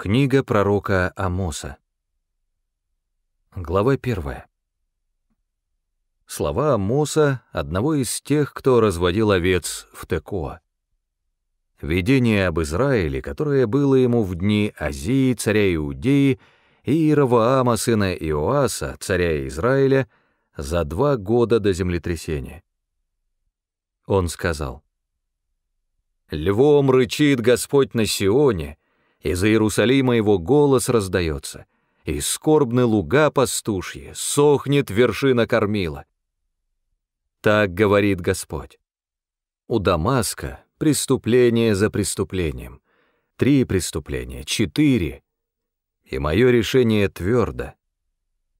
Книга пророка Амоса. Глава 1. Слова Амоса, одного из тех, кто разводил овец в Текоа. Видение об Израиле, которое было ему в дни Азии, царя Иудеи, и Иераваама, сына Иоаса, царя Израиля, за два года до землетрясения. Он сказал, «Львом рычит Господь на Сионе, — из Иерусалима его голос раздается, и скорбны луга пастушьи, сохнет вершина кормила. Так говорит Господь. У Дамаска преступление за преступлением. Три преступления, четыре. И мое решение твердо.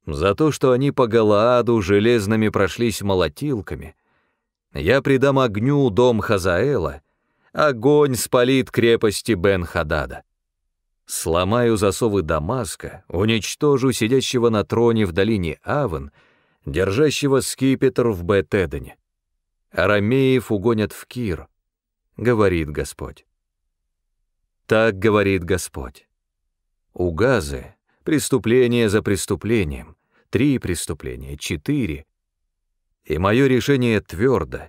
За то, что они по Галааду железными прошлись молотилками, я придам огню дом Хазаэла, огонь спалит крепости Бен-Хадада. Сломаю засовы Дамаска, уничтожу сидящего на троне в долине Аван, держащего скипетр в Бетедене. Арамеев угонят в Кир, говорит Господь. Так говорит Господь. У Газы преступление за преступлением, три преступления, четыре. И мое решение твердо.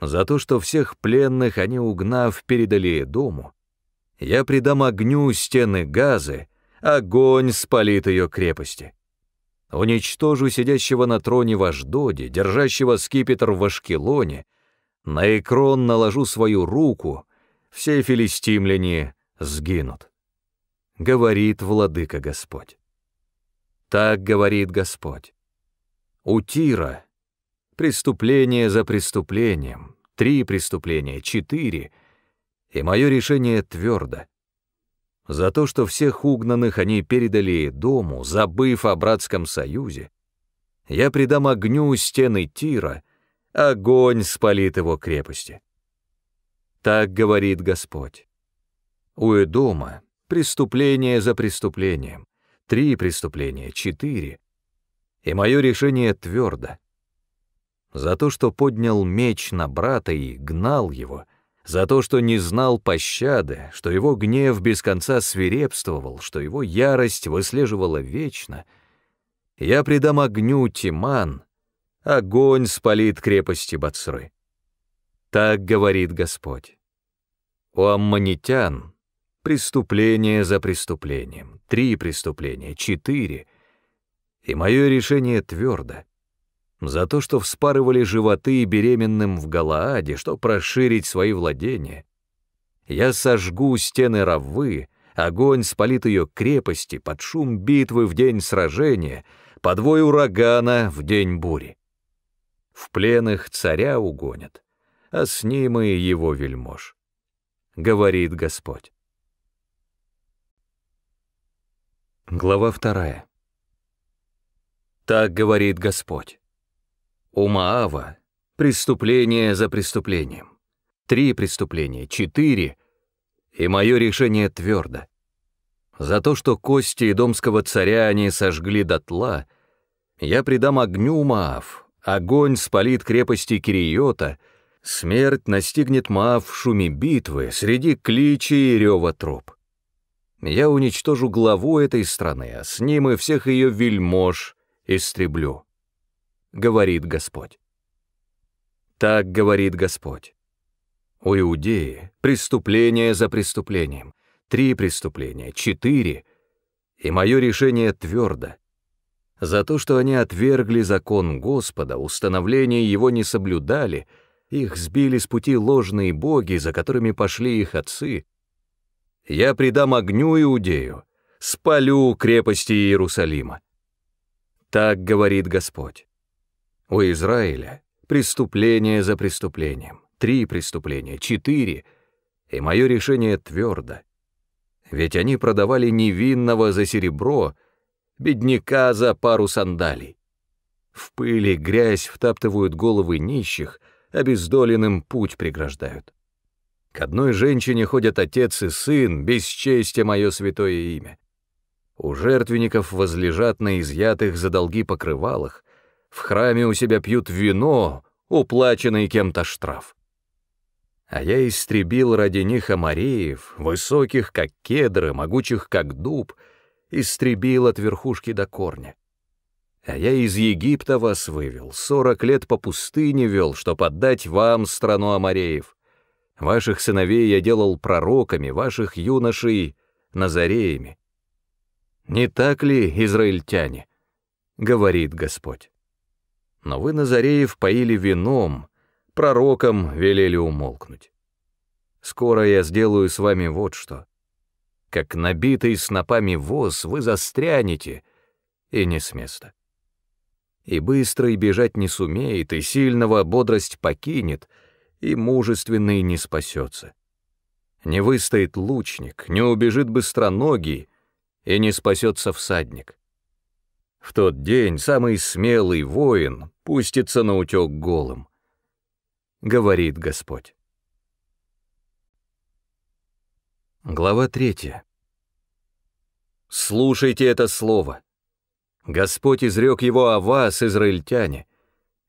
За то, что всех пленных они, угнав, передали дому, я придам огню стены газы, огонь спалит ее крепости. Уничтожу сидящего на троне вождоди, держащего скипетр в Ашкелоне, на экрон наложу свою руку, все филистимляне сгинут. Говорит владыка Господь. Так говорит Господь. У Тира преступление за преступлением, три преступления, четыре — и мое решение твердо. За то, что всех угнанных они передали дому, забыв о братском союзе, я придам огню стены Тира, огонь спалит его крепости. Так говорит Господь. У Эдома преступление за преступлением, три преступления, четыре. И мое решение твердо. За то, что поднял меч на брата и гнал его — за то, что не знал пощады, что его гнев без конца свирепствовал, что его ярость выслеживала вечно, я придам огню Тиман, огонь спалит крепости Бацры. Так говорит Господь. У аммонитян преступление за преступлением, три преступления, четыре, и мое решение твердо — за то, что вспарывали животы беременным в Галааде, чтоб расширить свои владения. Я сожгу стены Раввы, огонь спалит ее крепости под шум битвы в день сражения, подвой урагана в день бури. В пленных царя угонят, а с ним и его вельмож. Говорит Господь. Глава вторая. Так говорит Господь. У Маава преступление за преступлением. Три преступления, четыре. И мое решение твердо. За то, что кости домского царя они сожгли дотла, я предам огню Маав, огонь спалит крепости Кириота, смерть настигнет Маав в шуме битвы, среди кличи и рева труп. Я уничтожу главу этой страны, а с ним и всех ее вельмож истреблю говорит Господь. Так говорит Господь. У Иудеи преступление за преступлением, три преступления, четыре, и мое решение твердо. За то, что они отвергли закон Господа, установление его не соблюдали, их сбили с пути ложные боги, за которыми пошли их отцы, я предам огню Иудею, спалю крепости Иерусалима. Так говорит Господь. У Израиля преступление за преступлением, три преступления, четыре, и мое решение твердо. Ведь они продавали невинного за серебро, бедняка за пару сандалий. В пыли грязь втаптывают головы нищих, обездоленным путь преграждают. К одной женщине ходят отец и сын, без чести мое святое имя. У жертвенников возлежат на изъятых за долги покрывалах, в храме у себя пьют вино, уплаченный кем-то штраф. А я истребил ради них амареев, высоких, как кедры, могучих, как дуб, истребил от верхушки до корня. А я из Египта вас вывел, сорок лет по пустыне вел, чтоб отдать вам страну Амареев. Ваших сыновей я делал пророками, ваших юношей — назареями. Не так ли, израильтяне? — говорит Господь но вы, Назареев, поили вином, пророкам велели умолкнуть. Скоро я сделаю с вами вот что. Как набитый снопами воз вы застрянете, и не с места. И быстро и бежать не сумеет, и сильного бодрость покинет, и мужественный не спасется. Не выстоит лучник, не убежит быстроногий, и не спасется всадник. В тот день самый смелый воин пустится на утек голым. Говорит Господь. Глава третья. Слушайте это слово. Господь изрек его о вас, израильтяне,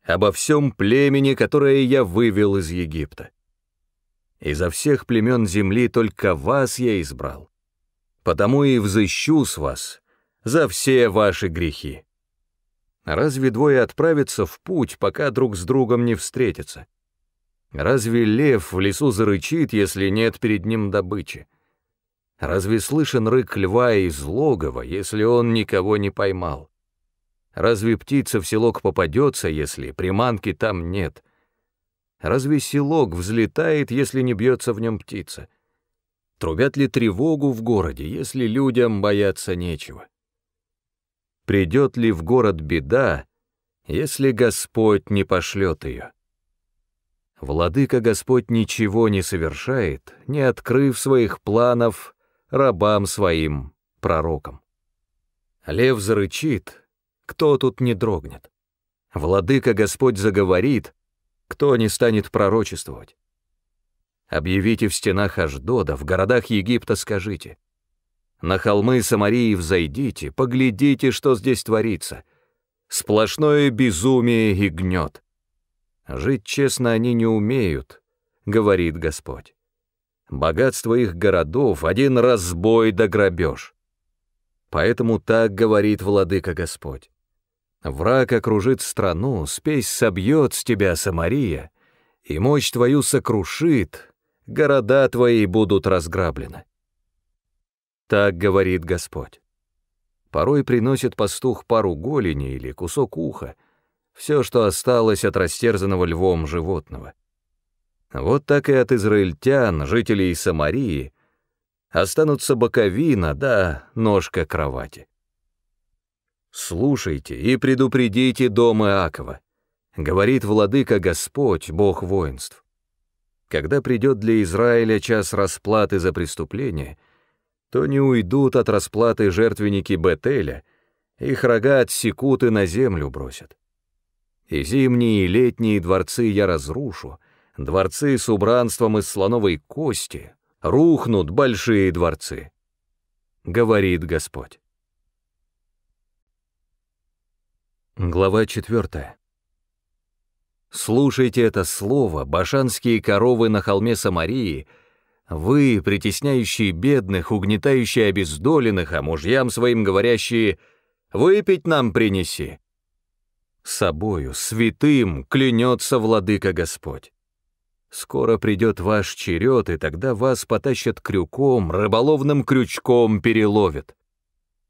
обо всем племени, которое я вывел из Египта. Изо всех племен земли только вас я избрал. Потому и взыщу с вас, за все ваши грехи. Разве двое отправятся в путь, пока друг с другом не встретятся? Разве лев в лесу зарычит, если нет перед ним добычи? Разве слышен рык льва из логова, если он никого не поймал? Разве птица в селок попадется, если приманки там нет? Разве селок взлетает, если не бьется в нем птица? Трубят ли тревогу в городе, если людям бояться нечего? придет ли в город беда, если Господь не пошлет ее. Владыка Господь ничего не совершает, не открыв своих планов рабам своим, пророкам. Лев зарычит, кто тут не дрогнет. Владыка Господь заговорит, кто не станет пророчествовать. Объявите в стенах Аждода, в городах Египта скажите, на холмы Самарии взойдите, поглядите, что здесь творится. Сплошное безумие и гнет. Жить честно они не умеют, говорит Господь. Богатство их городов — один разбой да грабеж. Поэтому так говорит Владыка Господь. Враг окружит страну, спесь собьет с тебя Самария, и мощь твою сокрушит, города твои будут разграблены. Так говорит Господь. Порой приносит пастух пару голени или кусок уха, все, что осталось от растерзанного львом животного. Вот так и от израильтян, жителей Самарии, останутся боковина да ножка кровати. «Слушайте и предупредите дом Иакова», — говорит владыка Господь, Бог воинств. Когда придет для Израиля час расплаты за преступление — то не уйдут от расплаты жертвенники Бетеля, их рога отсекут и на землю бросят. И зимние, и летние дворцы я разрушу, дворцы с убранством из слоновой кости, рухнут большие дворцы, — говорит Господь. Глава четвертая. Слушайте это слово, башанские коровы на холме Самарии — вы, притесняющие бедных, угнетающие обездоленных, а мужьям своим говорящие «Выпить нам принеси!» Собою, святым, клянется владыка Господь. Скоро придет ваш черед, и тогда вас потащат крюком, рыболовным крючком переловят.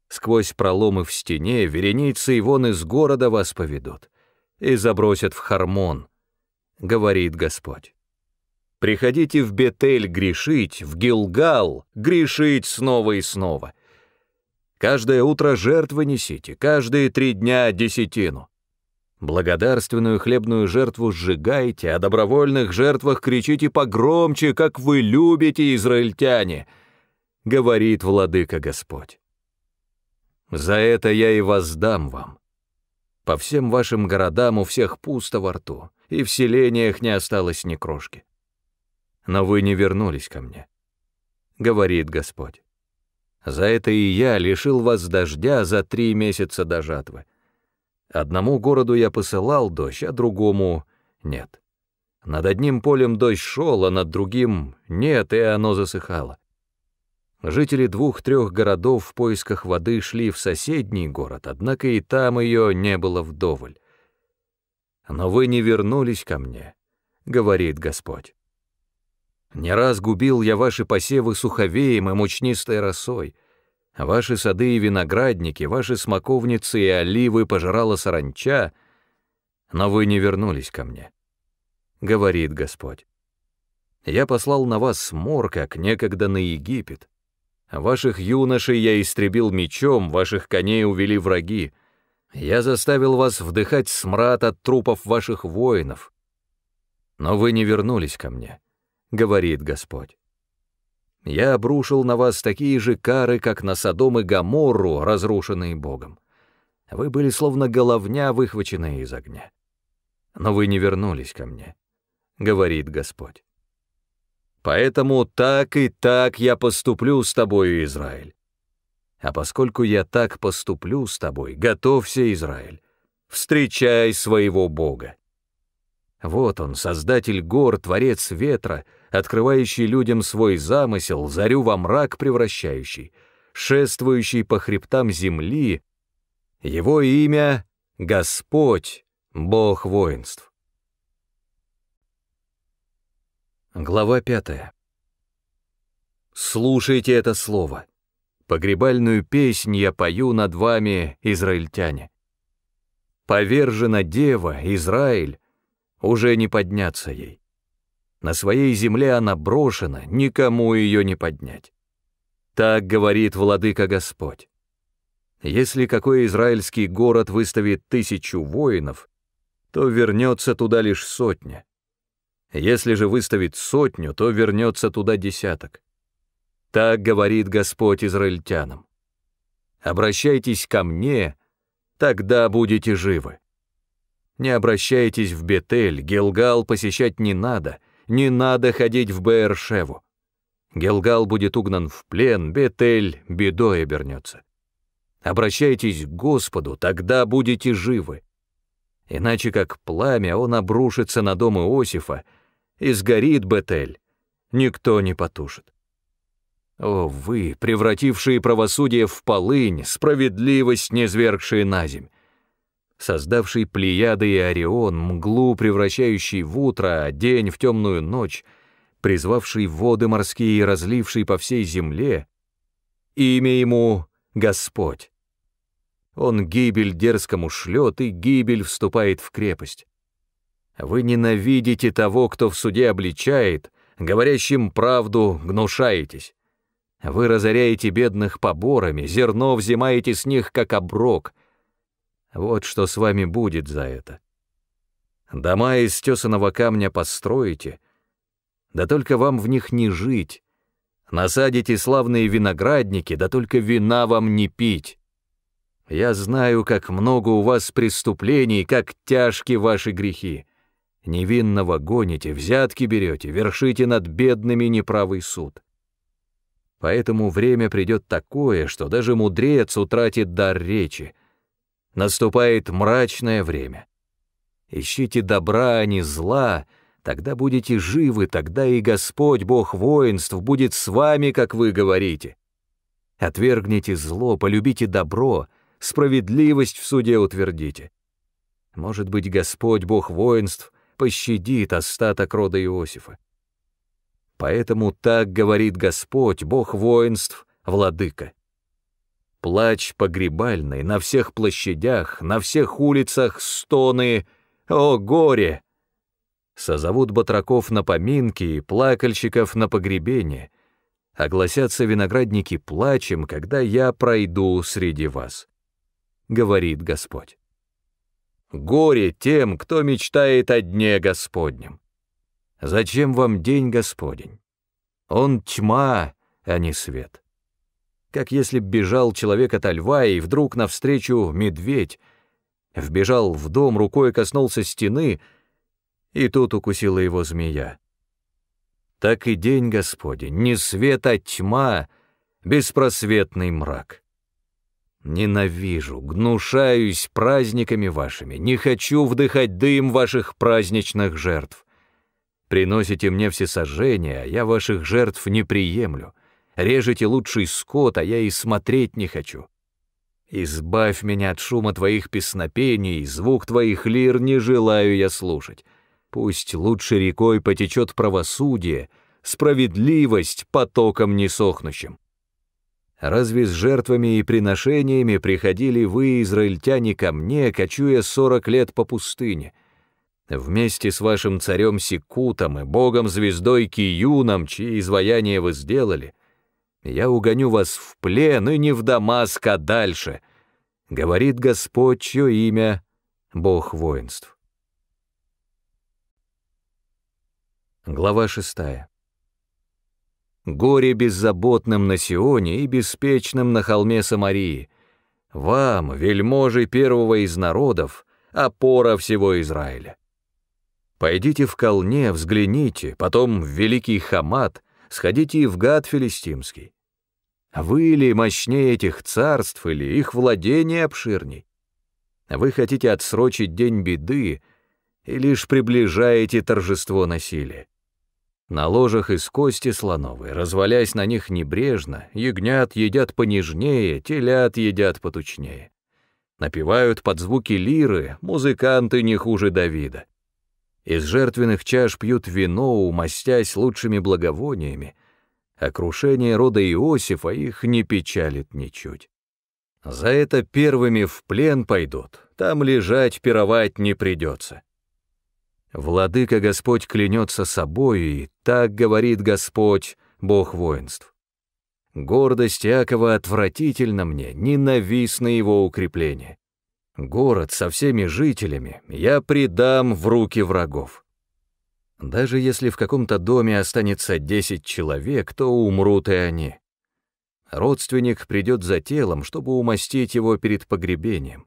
Сквозь проломы в стене вереницы и вон из города вас поведут и забросят в Хармон, — говорит Господь. Приходите в Бетель грешить, в Гилгал грешить снова и снова. Каждое утро жертвы несите, каждые три дня десятину. Благодарственную хлебную жертву сжигайте, о а добровольных жертвах кричите погромче, как вы любите, израильтяне, — говорит Владыка Господь. За это я и воздам вам. По всем вашим городам у всех пусто во рту, и в селениях не осталось ни крошки но вы не вернулись ко мне, говорит Господь. За это и я лишил вас дождя за три месяца до жатвы. Одному городу я посылал дождь, а другому — нет. Над одним полем дождь шел, а над другим — нет, и оно засыхало. Жители двух-трех городов в поисках воды шли в соседний город, однако и там ее не было вдоволь. «Но вы не вернулись ко мне», — говорит Господь. Не раз губил я ваши посевы суховеем и мучнистой росой. Ваши сады и виноградники, ваши смоковницы и оливы пожирала саранча, но вы не вернулись ко мне, — говорит Господь. Я послал на вас смор, как некогда на Египет. Ваших юношей я истребил мечом, ваших коней увели враги. Я заставил вас вдыхать смрад от трупов ваших воинов. Но вы не вернулись ко мне. —— говорит Господь. «Я обрушил на вас такие же кары, как на Содом и Гоморру, разрушенные Богом. Вы были словно головня, выхваченная из огня. Но вы не вернулись ко мне», — говорит Господь. «Поэтому так и так я поступлю с тобою, Израиль. А поскольку я так поступлю с тобой, готовься, Израиль, встречай своего Бога. Вот он, создатель гор, творец ветра, открывающий людям свой замысел, зарю во мрак превращающий, шествующий по хребтам земли. Его имя — Господь, Бог воинств. Глава пятая. Слушайте это слово. Погребальную песнь я пою над вами, израильтяне. Повержена дева, Израиль, уже не подняться ей. На своей земле она брошена, никому ее не поднять. Так говорит владыка Господь. Если какой израильский город выставит тысячу воинов, то вернется туда лишь сотня. Если же выставит сотню, то вернется туда десяток. Так говорит Господь израильтянам. Обращайтесь ко мне, тогда будете живы. Не обращайтесь в Бетель, Гелгал посещать не надо, не надо ходить в Беэршеву. Гелгал будет угнан в плен, Бетель бедой обернется. Обращайтесь к Господу, тогда будете живы. Иначе как пламя он обрушится на дом Иосифа, и сгорит Бетель, никто не потушит. О вы, превратившие правосудие в полынь, справедливость, не звергшие на земь! создавший Плеяды и Орион, мглу, превращающий в утро, а день в темную ночь, призвавший воды морские и разливший по всей земле, имя ему — Господь. Он гибель дерзкому шлет, и гибель вступает в крепость. Вы ненавидите того, кто в суде обличает, говорящим правду гнушаетесь. Вы разоряете бедных поборами, зерно взимаете с них, как оброк. Вот что с вами будет за это. Дома из тесаного камня построите, да только вам в них не жить. Насадите славные виноградники, да только вина вам не пить. Я знаю, как много у вас преступлений, как тяжки ваши грехи. Невинного гоните, взятки берете, вершите над бедными неправый суд. Поэтому время придет такое, что даже мудрец утратит дар речи — Наступает мрачное время. Ищите добра, а не зла, тогда будете живы, тогда и Господь, Бог воинств, будет с вами, как вы говорите. Отвергните зло, полюбите добро, справедливость в суде утвердите. Может быть, Господь, Бог воинств, пощадит остаток рода Иосифа. Поэтому так говорит Господь, Бог воинств, Владыка. Плач погребальный на всех площадях, на всех улицах стоны «О горе!» Созовут батраков на поминки и плакальщиков на погребение. Огласятся виноградники плачем, когда я пройду среди вас, — говорит Господь. Горе тем, кто мечтает о дне Господнем. Зачем вам день Господень? Он тьма, а не свет как если бежал человек от льва, и вдруг навстречу медведь. Вбежал в дом, рукой коснулся стены, и тут укусила его змея. Так и день Господень, не свет, а тьма, беспросветный мрак. Ненавижу, гнушаюсь праздниками вашими, не хочу вдыхать дым ваших праздничных жертв. Приносите мне все сожжения, а я ваших жертв не приемлю. Режете лучший скот, а я и смотреть не хочу. Избавь меня от шума твоих песнопений, звук твоих лир не желаю я слушать. Пусть лучше рекой потечет правосудие, справедливость потоком несохнущим. Разве с жертвами и приношениями приходили вы, израильтяне, ко мне, кочуя сорок лет по пустыне? Вместе с вашим царем Секутом и богом-звездой Киюном, чьи изваяния вы сделали, я угоню вас в плен и не в Дамаск, а дальше, говорит Господь, чье имя — Бог воинств. Глава шестая. Горе беззаботным на Сионе и беспечным на холме Самарии. Вам, вельможи первого из народов, опора всего Израиля. Пойдите в Колне, взгляните, потом в Великий Хамат — сходите и в гад филистимский. А вы ли мощнее этих царств или их владение обширней? А вы хотите отсрочить день беды и лишь приближаете торжество насилия. На ложах из кости слоновой, развалясь на них небрежно, ягнят едят понежнее, телят едят потучнее. Напевают под звуки лиры, музыканты не хуже Давида. Из жертвенных чаш пьют вино, умастясь лучшими благовониями, а крушение рода Иосифа их не печалит ничуть. За это первыми в плен пойдут, там лежать, пировать не придется. Владыка Господь клянется собой, и так говорит Господь, Бог воинств. Гордость Якова отвратительна мне, ненавистно его укрепление. Город со всеми жителями я предам в руки врагов. Даже если в каком-то доме останется десять человек, то умрут и они. Родственник придет за телом, чтобы умастить его перед погребением.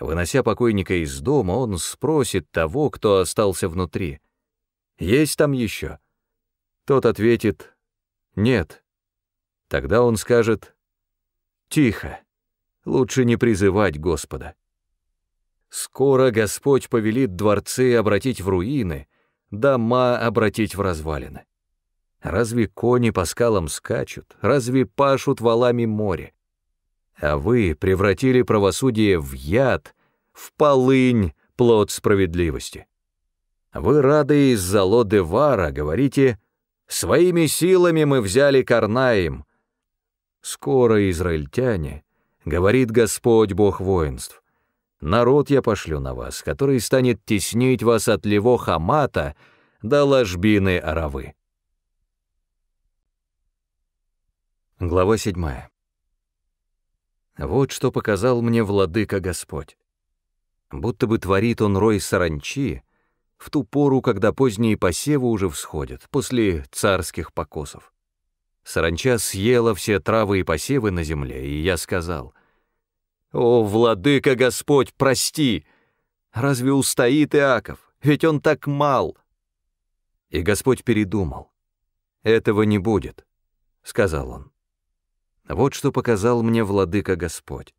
Вынося покойника из дома, он спросит того, кто остался внутри. «Есть там еще?» Тот ответит «Нет». Тогда он скажет «Тихо» лучше не призывать Господа. Скоро Господь повелит дворцы обратить в руины, дома обратить в развалины. Разве кони по скалам скачут? Разве пашут валами море? А вы превратили правосудие в яд, в полынь, плод справедливости. Вы рады из-за Лодевара, говорите, «Своими силами мы взяли Карнаим». Скоро израильтяне говорит Господь Бог воинств. Народ я пошлю на вас, который станет теснить вас от лево Хамата до ложбины Аравы. Глава 7. Вот что показал мне владыка Господь. Будто бы творит он рой саранчи в ту пору, когда поздние посевы уже всходят, после царских покосов. Саранча съела все травы и посевы на земле, и я сказал, «О, владыка Господь, прости! Разве устоит Иаков? Ведь он так мал!» И Господь передумал. «Этого не будет», — сказал он. Вот что показал мне владыка Господь.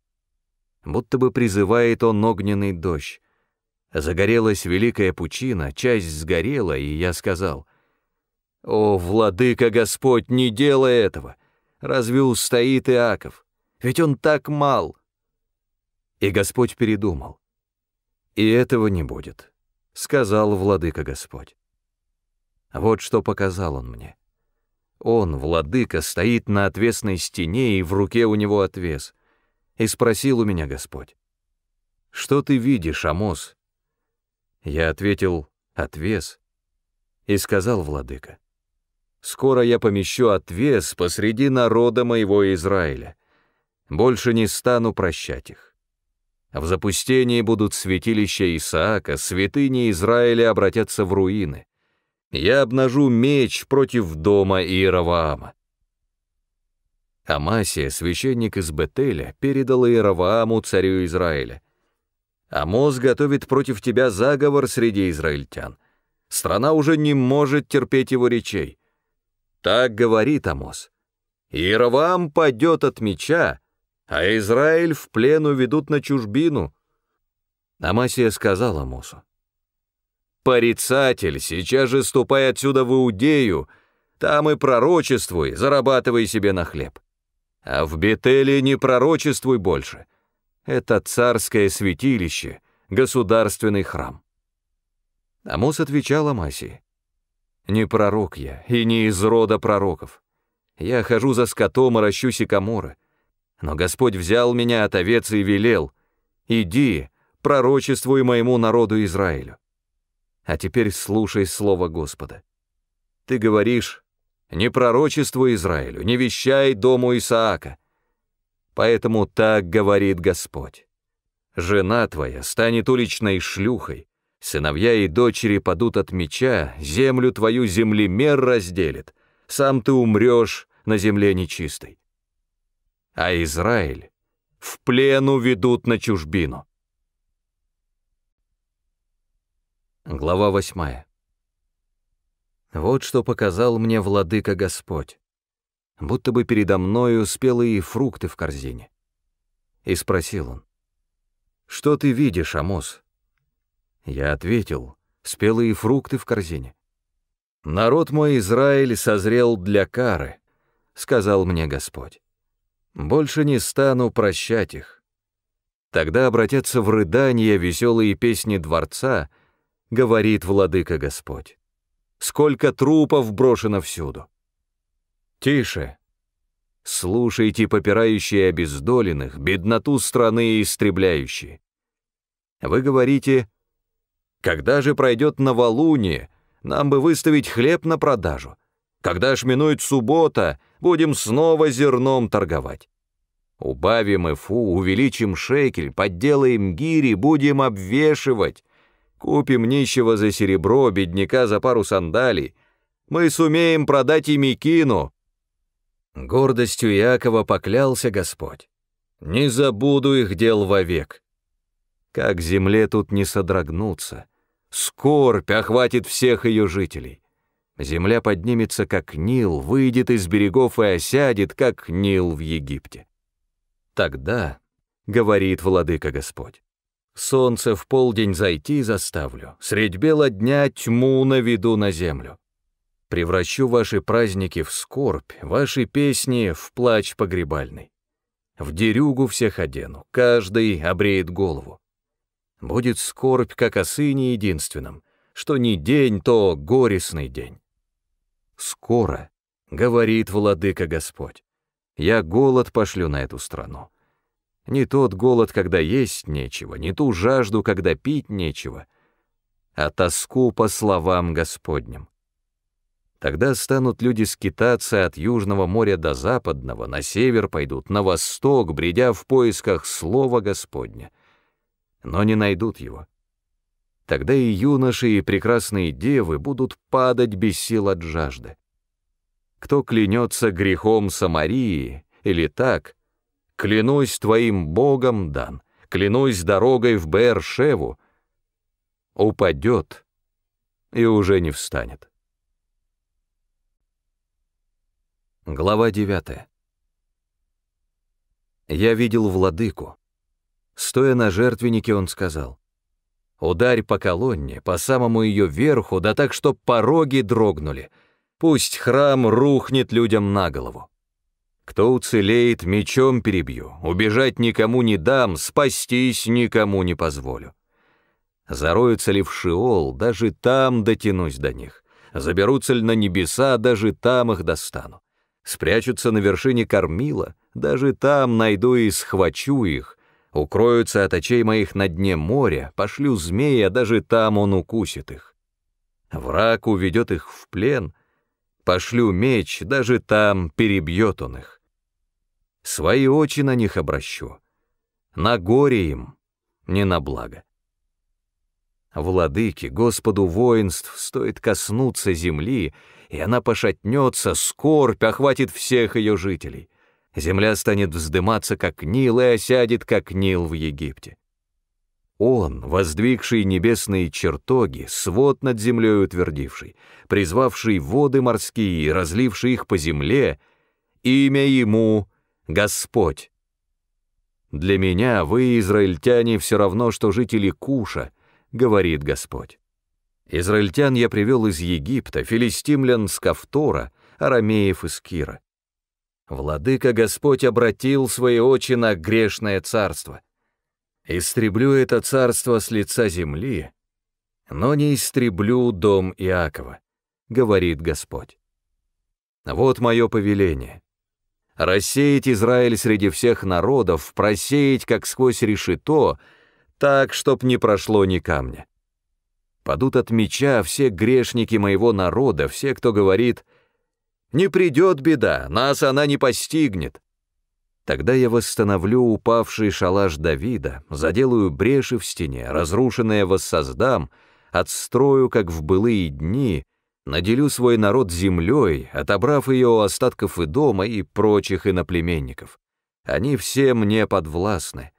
Будто бы призывает он огненный дождь. Загорелась великая пучина, часть сгорела, и я сказал, «О, владыка Господь, не делай этого! Разве устоит Иаков? Ведь он так мал!» И Господь передумал. «И этого не будет», — сказал владыка Господь. Вот что показал он мне. Он, владыка, стоит на отвесной стене, и в руке у него отвес. И спросил у меня Господь, «Что ты видишь, Амос?» Я ответил, «Отвес». И сказал владыка, «Скоро я помещу отвес посреди народа моего Израиля. Больше не стану прощать их». В запустении будут святилища Исаака, святыни Израиля обратятся в руины. Я обнажу меч против дома Иераваама. Амасия, священник из Бетеля, передал Иеравааму, царю Израиля. «Амос готовит против тебя заговор среди израильтян. Страна уже не может терпеть его речей». Так говорит Амос. «Иераваам падет от меча, а Израиль в плену ведут на чужбину. Амасия сказала Мосу. «Порицатель, сейчас же ступай отсюда в Иудею, там и пророчествуй, зарабатывай себе на хлеб. А в Бетеле не пророчествуй больше. Это царское святилище, государственный храм». Амос отвечал Амасии. «Не пророк я, и не из рода пророков. Я хожу за скотом и ращу сикаморы. Но Господь взял меня от овец и велел, «Иди, пророчествуй моему народу Израилю». А теперь слушай слово Господа. Ты говоришь, «Не пророчествуй Израилю, не вещай дому Исаака». Поэтому так говорит Господь. Жена твоя станет уличной шлюхой, сыновья и дочери падут от меча, землю твою землемер разделит, сам ты умрешь на земле нечистой а Израиль в плену ведут на чужбину. Глава восьмая. Вот что показал мне владыка Господь. Будто бы передо мною спелые фрукты в корзине. И спросил он, «Что ты видишь, Амос?» Я ответил, «Спелые фрукты в корзине». «Народ мой Израиль созрел для кары», — сказал мне Господь. Больше не стану прощать их. Тогда обратятся в рыдания веселые песни дворца, говорит владыка Господь. Сколько трупов брошено всюду. Тише. Слушайте попирающие обездоленных, бедноту страны истребляющие. Вы говорите, когда же пройдет новолуние, нам бы выставить хлеб на продажу. Когда ж минует суббота, будем снова зерном торговать. Убавим эфу, увеличим шекель, подделаем гири, будем обвешивать. Купим нищего за серебро, бедняка за пару сандалий. Мы сумеем продать и Микину. Гордостью Якова поклялся Господь. Не забуду их дел вовек. Как земле тут не содрогнуться. Скорбь охватит всех ее жителей. Земля поднимется, как Нил, выйдет из берегов и осядет, как Нил в Египте. Тогда, — говорит владыка Господь, — солнце в полдень зайти заставлю, средь бела дня тьму наведу на землю. Превращу ваши праздники в скорбь, ваши песни в плач погребальный. В дерюгу всех одену, каждый обреет голову. Будет скорбь, как о сыне единственном, что не день, то горестный день. Скоро, говорит владыка Господь, я голод пошлю на эту страну. Не тот голод, когда есть нечего, не ту жажду, когда пить нечего, а тоску по словам Господним. Тогда станут люди скитаться от Южного моря до Западного, на север пойдут, на восток, бредя в поисках Слова Господня. Но не найдут его. Тогда и юноши, и прекрасные девы будут падать без сил от жажды. Кто клянется грехом Самарии, или так, «Клянусь твоим Богом, Дан, клянусь дорогой в Бершеву», упадет и уже не встанет. Глава 9. Я видел владыку. Стоя на жертвеннике, он сказал, Ударь по колонне, по самому ее верху, да так, что пороги дрогнули. Пусть храм рухнет людям на голову. Кто уцелеет, мечом перебью, убежать никому не дам, спастись никому не позволю. Зароются ли в Шиол, даже там дотянусь до них. Заберутся ли на небеса, даже там их достану. Спрячутся на вершине кормила, даже там найду и схвачу их, Укроются от очей моих на дне моря, пошлю змея, даже там он укусит их. Враг уведет их в плен, пошлю меч, даже там перебьет он их. Свои очи на них обращу. На горе им, не на благо. Владыке, Господу воинств, стоит коснуться земли, и она пошатнется, скорбь охватит всех ее жителей. Земля станет вздыматься, как Нил, и осядет, как Нил в Египте. Он, воздвигший небесные чертоги, свод над землей утвердивший, призвавший воды морские и разливший их по земле, имя ему — Господь. «Для меня вы, израильтяне, все равно, что жители Куша», — говорит Господь. «Израильтян я привел из Египта, филистимлян с Кавтора, арамеев из Кира. Владыка Господь обратил свои очи на грешное царство. Истреблю это царство с лица земли, но не истреблю дом Иакова, говорит Господь. Вот мое повеление. Рассеять Израиль среди всех народов, просеять, как сквозь решето, так, чтоб не прошло ни камня. Падут от меча все грешники моего народа, все, кто говорит — не придет беда, нас она не постигнет. Тогда я восстановлю упавший шалаш Давида, заделаю бреши в стене, разрушенное воссоздам, отстрою, как в былые дни, наделю свой народ землей, отобрав ее у остатков и дома, и прочих иноплеменников. Они все мне подвластны.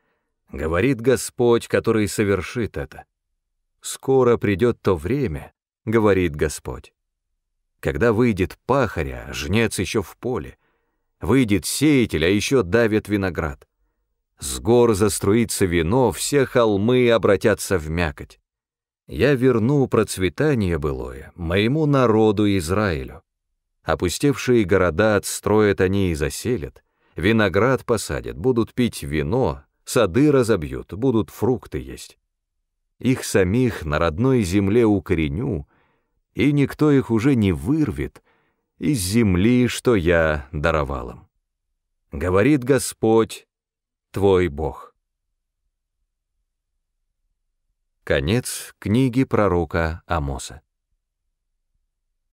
Говорит Господь, который совершит это. Скоро придет то время, говорит Господь когда выйдет пахаря, жнец еще в поле. Выйдет сеятель, а еще давит виноград. С гор заструится вино, все холмы обратятся в мякоть. Я верну процветание былое моему народу Израилю. Опустевшие города отстроят они и заселят, виноград посадят, будут пить вино, сады разобьют, будут фрукты есть. Их самих на родной земле укореню, и никто их уже не вырвет из земли, что я даровал им. Говорит Господь, твой Бог. Конец книги пророка Амоса.